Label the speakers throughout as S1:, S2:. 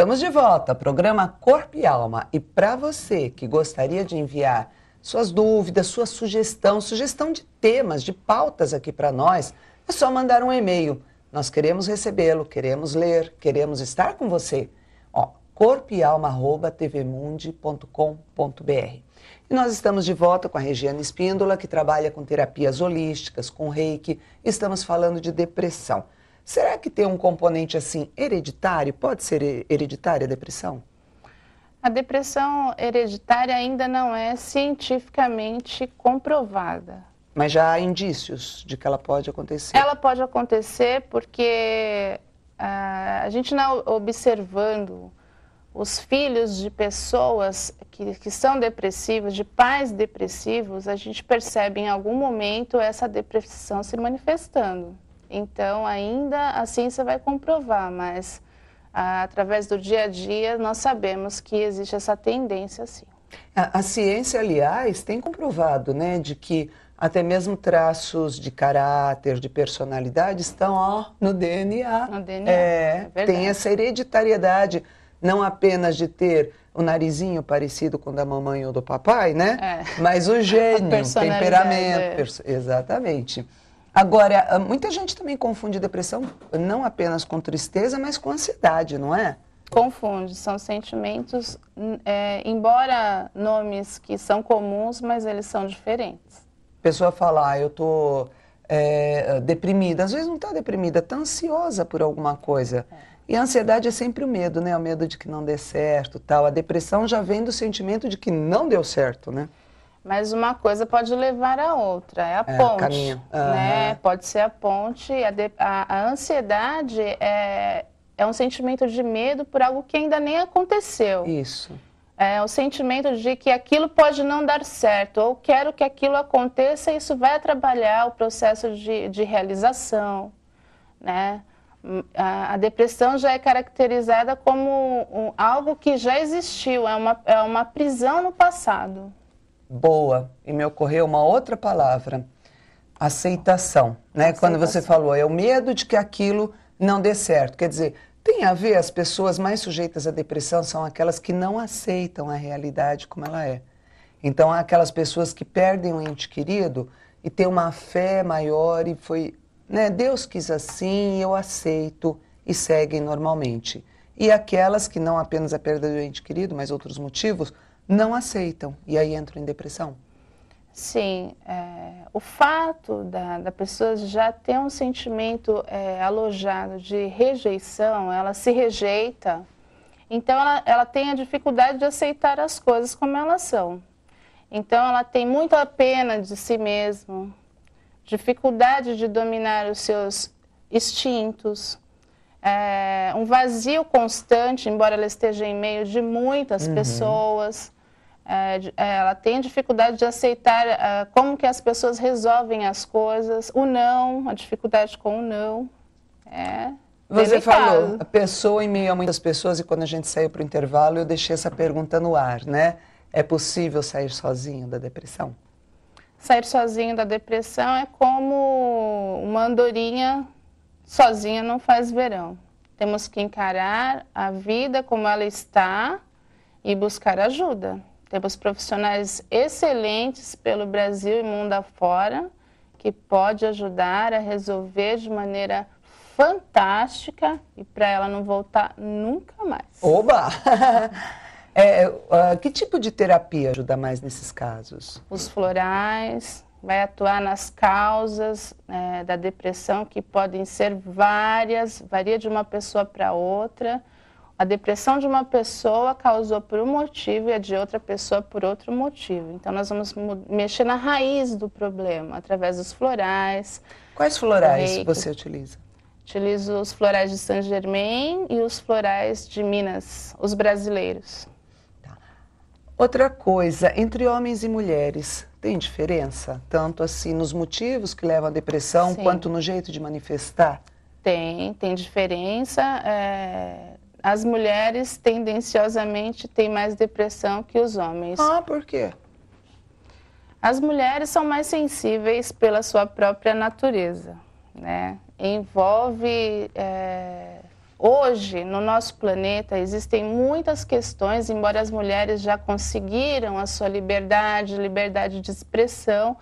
S1: Estamos de volta, programa Corpo e Alma. E para você que gostaria de enviar suas dúvidas, sua sugestão, sugestão de temas, de pautas aqui para nós, é só mandar um e-mail. Nós queremos recebê-lo, queremos ler, queremos estar com você. Ó, corpoealma.tvmundi.com.br E nós estamos de volta com a Regina Espíndola, que trabalha com terapias holísticas, com reiki. Estamos falando de depressão. Será que tem um componente assim hereditário? Pode ser hereditária a depressão?
S2: A depressão hereditária ainda não é cientificamente comprovada.
S1: Mas já há indícios de que ela pode acontecer.
S2: Ela pode acontecer porque ah, a gente não observando os filhos de pessoas que, que são depressivos, de pais depressivos, a gente percebe em algum momento essa depressão se manifestando. Então, ainda a assim, ciência vai comprovar, mas ah, através do dia a dia, nós sabemos que existe essa tendência, sim.
S1: A, a, ciência, aliás, tem comprovado, né, de que até mesmo traços de caráter, de personalidade estão ó, no DNA. No
S2: DNA. É, é tem essa
S1: hereditariedade, não apenas de ter o narizinho parecido com o da mamãe ou do papai, né? É. Mas o gênio, temperamento, é. exatamente. exatamente. Agora, ah, muita gente também confunde depressão não apenas com tristeza, mas com ansiedade, não é?
S2: Confunde, são sentimentos, hum, é, embora nomes que são comuns, mas eles são diferentes.
S1: A pessoa fala, ah, eu tô é, deprimida. Às vezes não está deprimida, está ansiosa por alguma coisa. É. E a ansiedade é sempre o medo, né? O medo de que não dê certo, tal. A depressão já vem do sentimento de que não deu certo, né?
S2: mas uma coisa pode levar a outra, é a é, ponte, caminho. Uhum. né? Pode ser a ponte, a, de, a, a ansiedade é, é um sentimento de medo por algo que ainda nem aconteceu. Isso. É o sentimento de que aquilo pode não dar certo, ou quero que aquilo aconteça, e isso vai trabalhar o processo de, de realização, né? Hum, a, a depressão já é caracterizada como um, algo que já existiu, é uma, é uma prisão no passado
S1: boa e me ocorreu uma outra palavra, aceitação, né? Aceitação. Quando você falou, é o medo de que aquilo não dê certo. Quer dizer, tem a ver as pessoas mais sujeitas à depressão são aquelas que não aceitam a realidade como ela é. Então há aquelas pessoas que perdem um ente querido e têm uma fé maior e foi, né, Deus quis assim, eu aceito e seguem normalmente. E aquelas que não apenas a perda do ente querido, mas outros motivos, não aceitam e aí entram em depressão?
S2: Sim, é, o fato da, da pessoa já ter um sentimento é, alojado de rejeição, ela se rejeita, então ela, ela tem a dificuldade de aceitar as coisas como elas são. Então ela tem muita pena de si mesma, dificuldade de dominar os seus instintos, é, um vazio constante, embora ela esteja em meio de muitas uhum. pessoas é, é, ela tem dificuldade de aceitar é, como que as pessoas resolvem as coisas, o não, a dificuldade com o não. É Você delicado. falou, a
S1: pessoa em meio a muitas pessoas, e quando a gente saiu para o intervalo, eu deixei essa pergunta no ar, né? É possível sair sozinho da depressão?
S2: Sair sozinho da depressão é como uma andorinha sozinha não faz verão. Temos que encarar a vida como ela está e buscar ajuda. Temos profissionais excelentes pelo Brasil e mundo afora que pode ajudar a resolver de maneira fantástica e para ela não voltar nunca mais.
S1: Oba! É, uh, que tipo de terapia ajuda mais nesses casos?
S2: Os florais, vai atuar nas causas é, da depressão, que podem ser várias, varia de uma pessoa para outra. A depressão de uma pessoa causou por um motivo e a de outra pessoa por outro motivo. Então, nós vamos mexer na raiz do problema, através dos florais. Quais florais reiki. você utiliza? Utilizo os florais de Saint Germain e os florais de Minas, os brasileiros. Tá.
S1: Outra coisa, entre homens e mulheres, tem diferença? Tanto assim nos motivos que levam à depressão, Sim. quanto no jeito de manifestar?
S2: Tem, tem diferença. É as mulheres tendenciosamente têm mais depressão que os homens. Ah, por quê? As mulheres são mais sensíveis pela sua própria natureza, né? Envolve é... hoje no nosso planeta existem muitas questões, embora as mulheres já conseguiram a sua liberdade, liberdade de expressão,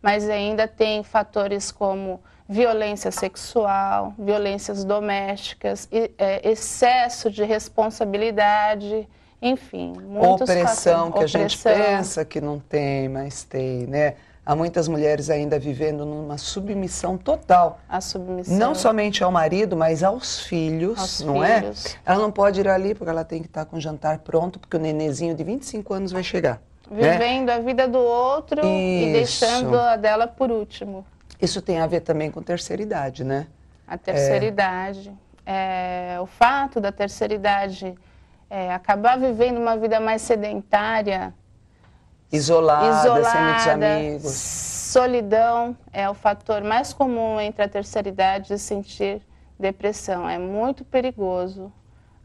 S2: mas ainda tem fatores como violência sexual, violências domésticas, é, excesso de responsabilidade, enfim, muitos opressão que opressão. a gente pensa
S1: que não tem, mas tem, né? Há muitas mulheres ainda vivendo numa submissão total.
S2: A submissão. Não
S1: somente ao marido, mas aos filhos, aos não é? filhos. é? Ela não pode ir ali porque ela tem que estar com o jantar pronto, porque o nenezinho de 25 anos vai chegar. Né? Vivendo
S2: né? a vida do outro Isso. e deixando a dela por último.
S1: Isso tem a ver também com terceira idade, né?
S2: A terceira é... idade. É, o fato da terceira idade é, acabar vivendo uma vida mais sedentária,
S1: isolada, isolada, sem muitos amigos.
S2: Solidão é o fator mais comum entre a terceira idade de sentir depressão. É muito perigoso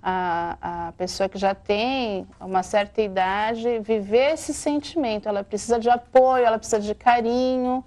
S2: a, a pessoa que já tem uma certa idade viver esse sentimento. Ela precisa de apoio, ela precisa de carinho.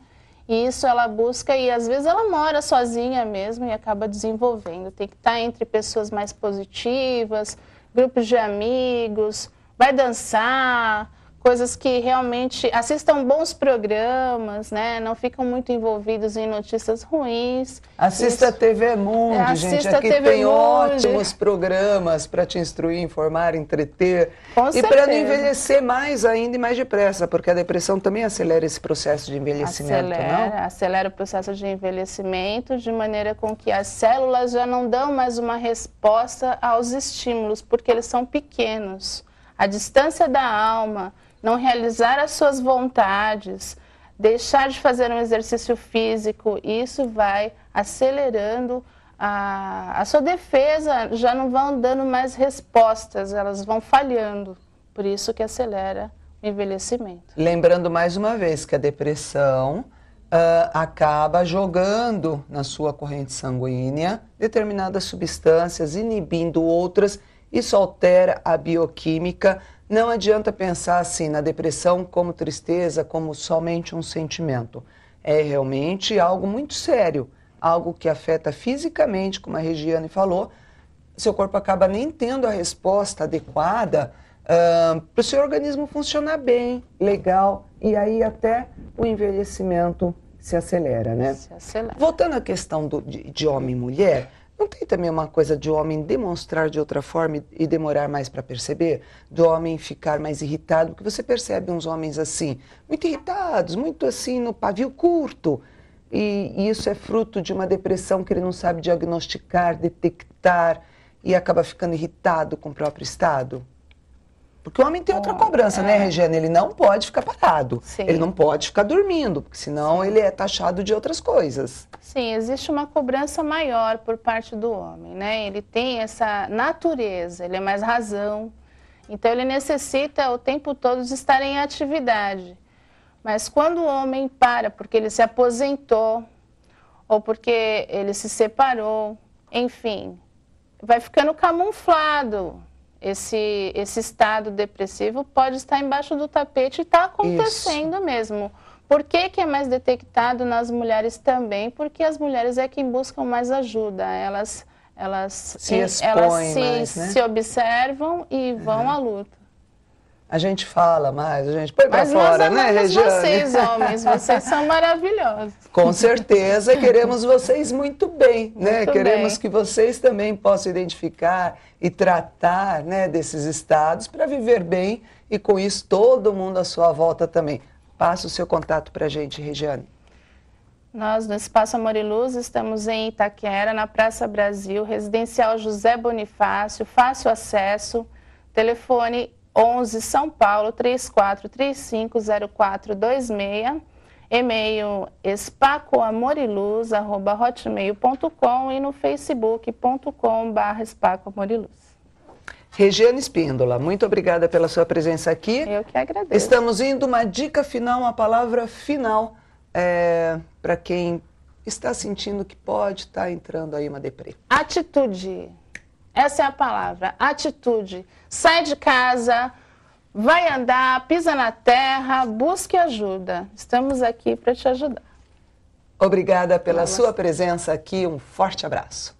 S2: Isso ela busca e às vezes ela mora sozinha mesmo e acaba desenvolvendo. Tem que estar tá entre pessoas mais positivas, grupos de amigos, vai dançar, coisas que realmente assistam bons programas, né? Não ficam muito envolvidos em notícias ruins. Assista Isso. TV Mundo, é, gente. Aqui TV tem Mundo. ótimos
S1: programas para te instruir, informar, entreter Com e para não envelhecer mais ainda e mais depressa, porque a depressão também acelera esse processo de envelhecimento, acelera, não?
S2: Acelera o processo de envelhecimento de maneira com que as células já não dão mais uma resposta aos estímulos, porque eles são pequenos. A distância da alma não realizar as suas vontades, deixar de fazer um exercício físico, isso vai acelerando a, a sua defesa, já não vão dando mais respostas, elas vão falhando. Por isso que acelera o envelhecimento.
S1: Lembrando mais uma vez que a depressão Uh, acaba jogando na sua corrente sanguínea determinadas substâncias, inibindo outras. Isso altera a bioquímica não adianta pensar assim na depressão como tristeza, como somente um sentimento. É realmente algo muito sério, algo que afeta fisicamente, como a Regiane falou. Seu corpo acaba nem tendo a resposta adequada uh, para o seu organismo funcionar bem, legal, e aí até o envelhecimento se acelera, né? Se acelera. Voltando à questão do, de, de homem e mulher, não tem também uma coisa de homem demonstrar de outra forma e demorar mais para perceber? Do homem ficar mais irritado? Porque você percebe uns homens assim, muito irritados, muito assim, no pavio curto. E, e isso é fruto de uma depressão que ele não sabe diagnosticar, detectar e acaba ficando irritado com o próprio estado? Porque o homem tem outra cobrança, né, é. né, Regina? Ele não pode ficar parado. Sim. Ele não pode ficar dormindo, porque senão ele é taxado de outras coisas.
S2: Sim, existe uma cobrança maior por parte do homem, né? Ele tem essa natureza, ele é mais razão. Então ele necessita o tempo todo de estar em atividade. Mas quando o homem para porque ele se aposentou ou porque ele se separou, enfim, vai ficando camuflado esse, esse estado depressivo pode estar embaixo do tapete e está acontecendo Isso. mesmo. Por que, que, é mais detectado nas mulheres também? Porque as mulheres é quem buscam mais ajuda. Elas, elas se, elas se, mais, né? se observam e vão uhum. à luta.
S1: A gente fala mais, a gente põe para fora, né, Regiane? vocês, homens, vocês são
S2: maravilhosos.
S1: Com certeza, queremos vocês muito bem, né? Muito queremos bem. que vocês também possam identificar e tratar, né, desses estados para viver bem e com isso todo mundo à sua volta também. Passa o seu contato para a gente, Regiane.
S2: Nós, no Espaço Amoriluz, estamos em Itaquera, na Praça Brasil, Residencial José Bonifácio, fácil acesso, telefone 11 São Paulo 34350426, e-mail espacoamoriluz@hotmail.com e no facebook.com/barra espacoamoriluz.
S1: Regiane Espíndola, muito obrigada pela sua presença aqui. Eu que agradeço. Estamos indo uma dica final, uma palavra final é, para quem está sentindo que pode estar tá entrando aí uma deprê. Atitude.
S2: Essa é a palavra, atitude. Sai de casa, vai andar, pisa na terra, busque ajuda. Estamos aqui para te ajudar.
S1: Obrigada pela sua presença aqui, um forte abraço.